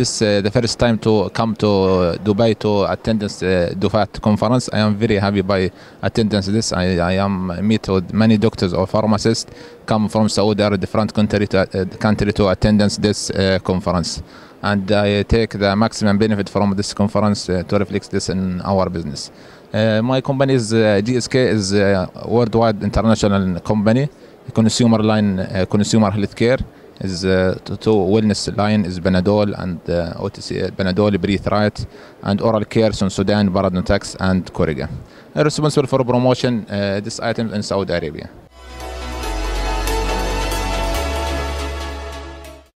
this uh, the first time to come to uh, Dubai to attend uh, Dufat conference. I am very happy by attendance this. I, I am meet with many doctors or pharmacists come from Saudi or different country to uh, country to attendance this uh, conference, and I take the maximum benefit from this conference uh, to reflect this in our business. Uh, my company is GSK is a worldwide international company, consumer line consumer healthcare. care is uh, two wellness line is Benadol and uh, OTC Benadol, Breathe Right, and oral care Sudan, Baradnotex, and Corriga. Responsible for promotion uh, this item in Saudi Arabia.